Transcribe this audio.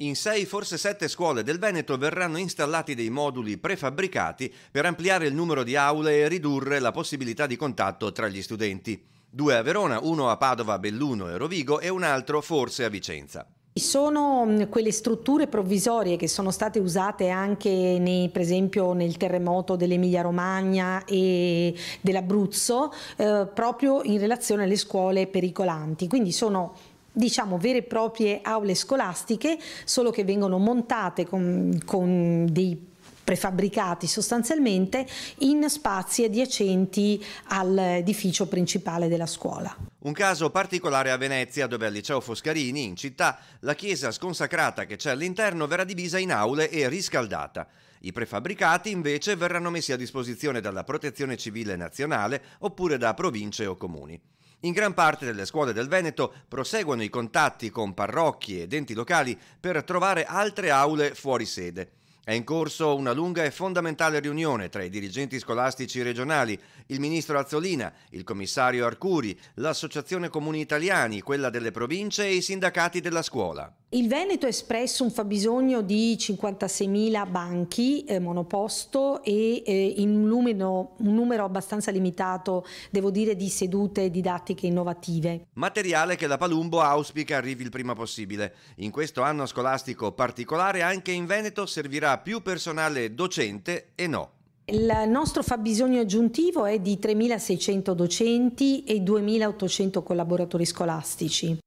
In sei, forse sette scuole del Veneto verranno installati dei moduli prefabbricati per ampliare il numero di aule e ridurre la possibilità di contatto tra gli studenti. Due a Verona, uno a Padova, Belluno e Rovigo e un altro forse a Vicenza. Sono mm, quelle strutture provvisorie che sono state usate anche nei, per esempio nel terremoto dell'Emilia Romagna e dell'Abruzzo eh, proprio in relazione alle scuole pericolanti, quindi sono diciamo vere e proprie aule scolastiche, solo che vengono montate con, con dei prefabbricati sostanzialmente in spazi adiacenti all'edificio principale della scuola. Un caso particolare a Venezia, dove al liceo Foscarini, in città, la chiesa sconsacrata che c'è all'interno verrà divisa in aule e riscaldata. I prefabbricati invece verranno messi a disposizione dalla Protezione Civile Nazionale oppure da province o comuni. In gran parte delle scuole del Veneto proseguono i contatti con parrocchie ed enti locali per trovare altre aule fuori sede. È in corso una lunga e fondamentale riunione tra i dirigenti scolastici regionali, il ministro Azzolina, il commissario Arcuri, l'Associazione Comuni Italiani, quella delle province e i sindacati della scuola. Il Veneto ha espresso un fabbisogno di 56.000 banchi eh, monoposto e eh, in lumino, un numero abbastanza limitato, devo dire, di sedute didattiche innovative. Materiale che la Palumbo auspica arrivi il prima possibile. In questo anno scolastico particolare anche in Veneto servirà più personale docente e no. Il nostro fabbisogno aggiuntivo è di 3.600 docenti e 2.800 collaboratori scolastici.